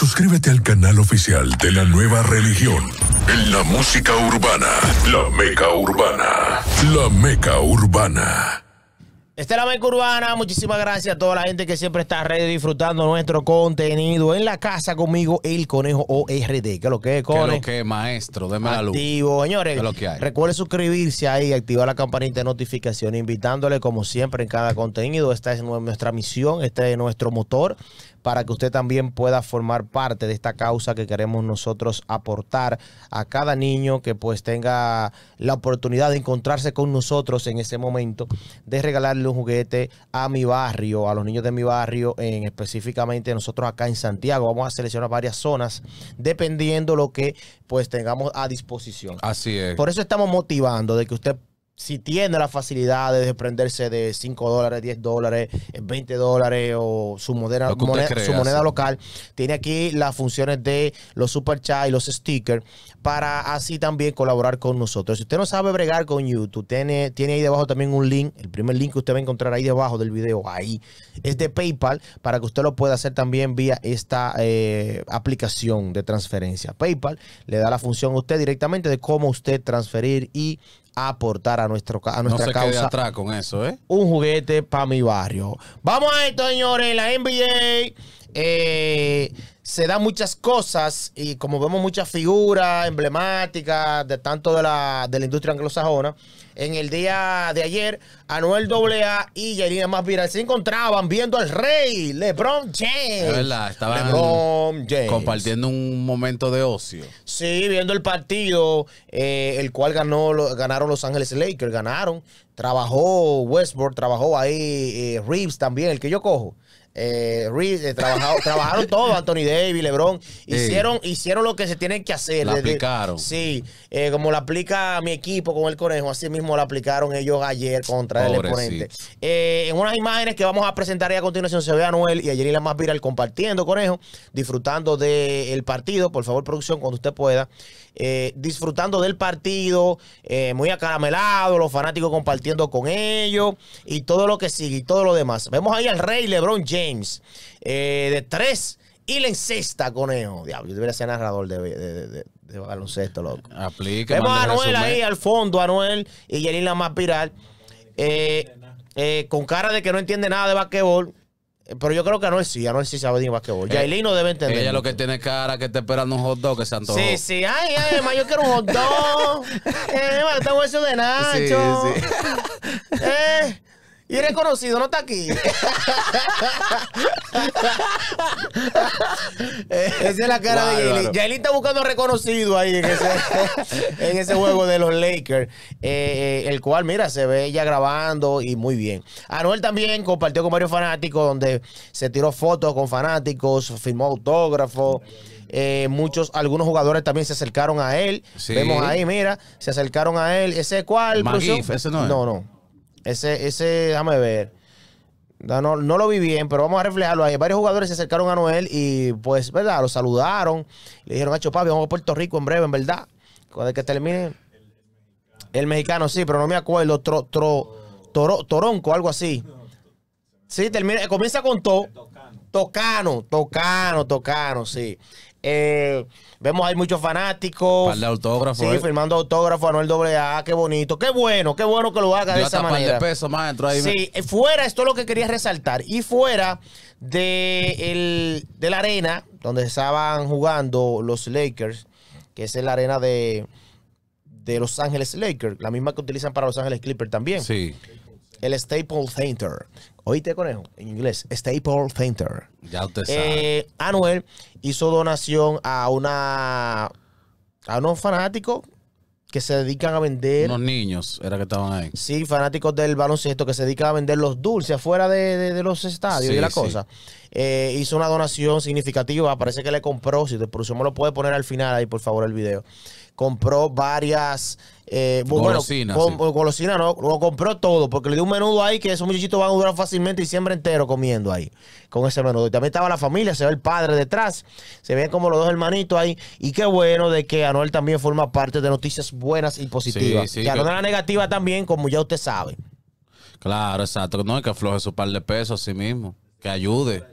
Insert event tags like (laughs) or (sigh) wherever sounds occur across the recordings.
Suscríbete al canal oficial de la nueva religión. En la música urbana. La Meca Urbana. La Meca Urbana. Esta es la Meca Urbana. Muchísimas gracias a toda la gente que siempre está ready disfrutando nuestro contenido. En la casa conmigo, el Conejo ORD. ¿Qué es lo que es, Conejo? ¿Qué lo que es, maestro? de la luz. Activo, señores. ¿Qué suscribirse ahí, activar la campanita de notificación, invitándole como siempre en cada contenido. Esta es nuestra misión, este es nuestro motor para que usted también pueda formar parte de esta causa que queremos nosotros aportar a cada niño que pues tenga la oportunidad de encontrarse con nosotros en ese momento, de regalarle un juguete a mi barrio, a los niños de mi barrio, en específicamente nosotros acá en Santiago. Vamos a seleccionar varias zonas dependiendo lo que pues tengamos a disposición. Así es. Por eso estamos motivando de que usted si tiene la facilidad de desprenderse de 5 dólares, 10 dólares, 20 eh, dólares o su, moneda, su moneda local, tiene aquí las funciones de los super y los stickers para así también colaborar con nosotros. Si usted no sabe bregar con YouTube, tiene, ahí debajo también un link, el primer link que usted va a encontrar ahí debajo del video, ahí, es de PayPal para que usted lo pueda hacer también vía esta eh, aplicación de transferencia. PayPal le da la función a usted directamente de cómo usted transferir y aportar a, nuestro, a nuestra causa. con eso, ¿eh? Un juguete para mi barrio. Vamos a esto, señores, la NBA. Eh, se dan muchas cosas y como vemos muchas figuras emblemáticas de tanto de la, de la industria anglosajona, en el día de ayer, Anuel AA y Yerina Más Viral se encontraban viendo al rey LeBron James. compartiendo un momento de ocio. Sí, viendo el partido, eh, el cual ganó, ganaron Los Ángeles Lakers, ganaron. Trabajó Westbrook, trabajó ahí eh, Reeves también, el que yo cojo eh, eh (laughs) trabajaron todo, Anthony Davis, LeBron. Hicieron, hicieron lo que se tienen que hacer. Lo aplicaron. Sí, eh, como lo aplica mi equipo con el conejo, así mismo lo aplicaron ellos ayer contra el oponente. Eh, en unas imágenes que vamos a presentar a continuación se ve a Noel y ayer y la más viral compartiendo conejo, disfrutando del partido. Por favor, producción, cuando usted pueda. disfrutando del partido, muy acaramelado, los fanáticos compartiendo con ellos y todo lo que sigue y todo lo demás. Vemos ahí al rey LeBron eh, de tres y le encesta, conejo. Diablo, yo debería ser narrador de, de, baloncesto, loco. Aplica. Vemos a Anuel ahí al fondo, Anuel y la más viral. Eh, eh, con cara de que no entiende nada de basquetbol. Pero yo creo que no Anuel sí, Anuel sí sabe de basquetbol. Yailin no debe entender. Ella lo que tiene cara que está esperando un hot dog que se antojó. Sí, sí. Ay, ay, yo quiero un hot dog. (laughs) eh, ma, eso de Nacho. Sí, sí. eh, y reconocido, no está aquí. (laughs) Esa es la cara de Yailin. está buscando reconocido ahí en ese, (laughs) juego de los Lakers. Eh, eh, el cual, mira, se ve ella grabando y muy bien. Anuel también compartió con varios fanáticos, donde se tiró fotos con fanáticos, firmó autógrafos. Eh, muchos, algunos jugadores también se acercaron a él. Vemos ahí, mira, se acercaron a él. ¿Ese cual no No, no. Ese, ese, déjame ver. No, no, lo vi bien, pero vamos a reflejarlo ahí. Varios jugadores se acercaron a Noel y, pues, ¿verdad? Lo saludaron. Le dijeron, hecho papi, vamos a Puerto Rico en breve, en verdad. Cuando que termine. El mexicano, sí, pero no me acuerdo. otro toronco, algo así. Sí, termina, comienza con todo. Tocano, Tocano, Tocano, sí. Eh, vemos hay muchos fanáticos. de autógrafo. Sí, eh. firmando autógrafo a Noel qué bonito. Qué bueno, qué bueno que lo haga de esa manera. De ahí sí, eh, fuera, esto es lo que quería resaltar. Y fuera de, de la arena donde estaban jugando los Lakers, que es la arena de, de Los Ángeles Lakers, la misma que utilizan para Los Ángeles Clippers también. Sí. El Staples Center. Oíste, conejo, en inglés, Staple Center. Ya usted sabe. Eh, Anuel hizo donación a una a unos fanáticos que se dedican a vender. Unos niños, era que estaban ahí. Sí, fanáticos del baloncesto que se dedican a vender los dulces afuera de, los estadios y la cosa. Eh, hizo una donación significativa. Parece que le compró, si te producción me lo puede poner al final ahí, por favor, el video. Compró varias. Eh, golosina, no, lo compró todo, porque le dio un menudo ahí que esos muchachitos van a durar fácilmente diciembre entero comiendo ahí, con ese menudo. Y también estaba la familia, se ve el padre detrás, se ven como los dos hermanitos ahí. Y qué bueno de que Anuel también forma parte de noticias buenas y positivas. Sí, y la negativa también, como ya usted sabe. Claro, exacto. No, hay que afloje su par de pesos a sí mismo, que ayude.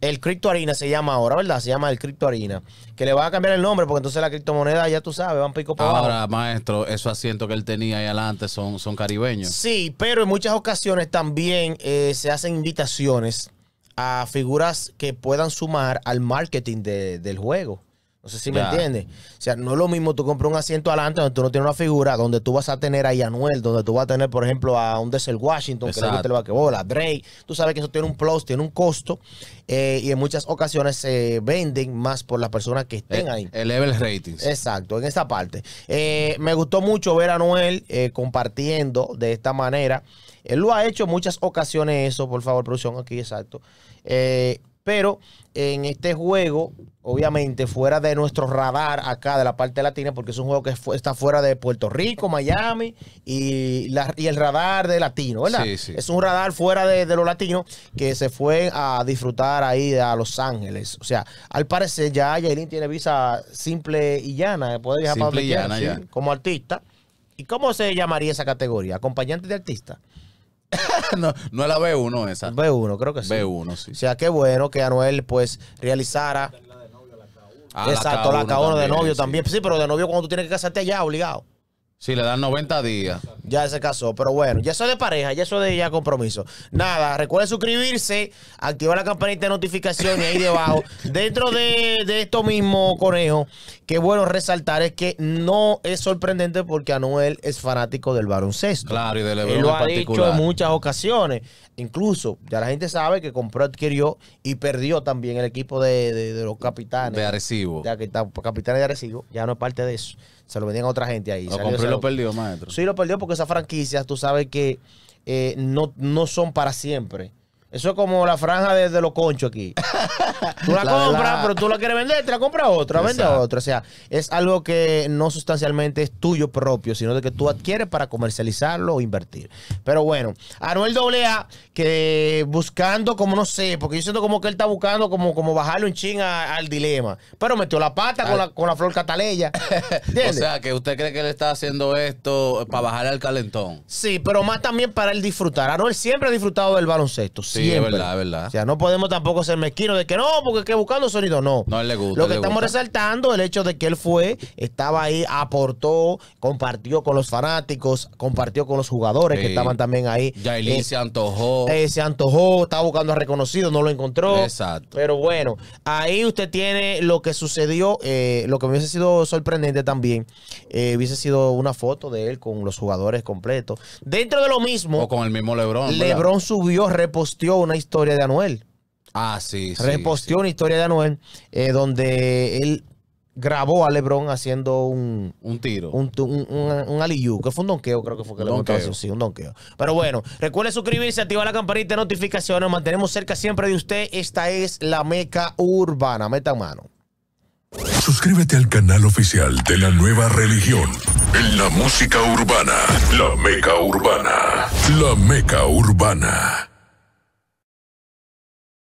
El harina se llama ahora, ¿verdad? Se llama el harina Que le va a cambiar el nombre porque entonces la criptomoneda, ya tú sabes, van pico para Ahora, maestro, esos asientos que él tenía ahí adelante son, son caribeños. Sí, pero en muchas ocasiones también eh, se hacen invitaciones a figuras que puedan sumar al marketing del juego. No sé si me entiendes. O sea, no es lo mismo tú compras un asiento adelante donde tú no tienes una figura, donde tú vas a tener ahí a Noel donde tú vas a tener, por ejemplo, a un Dessel Washington, Exacto. que le va el que a Drake. Tú sabes que eso tiene un plus, tiene un costo. Eh, y en muchas ocasiones se venden más por las personas que estén eh, ahí. El level ratings. Exacto, en esa parte. Eh, me gustó mucho ver a Noel compartiendo de esta manera. Él lo ha hecho en muchas ocasiones eso, por favor, producción, aquí, exacto. Eh, pero en este juego, obviamente, fuera de nuestro radar acá de la parte latina, porque es un juego que está fuera de Puerto Rico, Miami y, el radar de latino, ¿verdad? Sí, sí. Es un radar fuera de, los latinos que se fue a disfrutar ahí a Los Ángeles. O sea, al parecer ya Yailin tiene visa simple y llana, puede viajar para llana, como artista. ¿Y cómo se llamaría esa categoría? ¿Acompañante de artista? (laughs) no, es la B1 esa. B1, creo que sí. B1, sí. O sea, qué bueno que Anuel, pues, realizara. Ah, Exacto, la K1, de novio también. Sí. pero de novio cuando tú tienes que casarte Ya obligado. Sí, le dan 90 días. Ya se casó, pero bueno, ya eso de pareja, ya eso de ya compromiso. Nada, recuerden suscribirse, activar la campanita de notificaciones ahí debajo. (laughs) Dentro de, de, esto mismo, Conejo, que bueno resaltar es que no es sorprendente porque Anuel es fanático del baloncesto. Claro, y de Él lo ha dicho en muchas ocasiones. Incluso, ya la gente sabe que compró, adquirió y perdió también el equipo de, los capitanes. De Arecibo. Ya que está, capitanes de Arecibo, ya no es parte de eso. Se lo vendían a otra gente ahí. Lo compró y lo perdió, maestro. Sí, lo perdió porque franquicias, tú sabes que eh, no, no son para siempre. Eso es como la franja de, de los conchos aquí. (laughs) Tú la, compras, pero tú la quieres vender, te la compra otra, vende otra. O sea, es algo que no sustancialmente es tuyo propio, sino de que tú adquieres para comercializarlo o invertir. Pero bueno, Anuel AA, que buscando, como no sé, porque yo siento como que él está buscando como, como bajarle un ching al dilema. Pero metió la pata con la, flor cataleya. (laughs) o sea, que usted cree que él está haciendo esto para bajar al calentón. Sí, pero más también para él disfrutar. Anuel siempre ha disfrutado del baloncesto. Sí es verdad, verdad. O sea, no podemos tampoco ser mezquinos de que no, porque que buscando sonido, no. le gusta. Lo que estamos resaltando el hecho de que él fue, estaba ahí, aportó, compartió con los fanáticos, compartió con los jugadores que estaban también ahí. ya eh, se antojó. Eh, se antojó, estaba buscando a reconocido, no lo encontró. Exacto. Pero bueno, ahí usted tiene lo que sucedió, eh, lo que hubiese sido sorprendente también, hubiese sido una foto de él con los jugadores completos. Dentro de lo mismo. O con el mismo Lebron. Lebron subió, reposteó una historia de Anuel. Ah, sí, sí. Reposteó una historia de Anuel eh, donde él grabó a LeBron haciendo un... Un tiro. Un, un, un, aliyu, que fue un donqueo, creo que fue que le eso. Sí, un donkeo. Pero bueno, recuerde suscribirse, activar la campanita de notificaciones. Nos mantenemos cerca siempre de usted. Esta es la meca urbana. Meta mano. Suscríbete al canal oficial de la nueva religión. En la música urbana. La meca urbana. La meca urbana.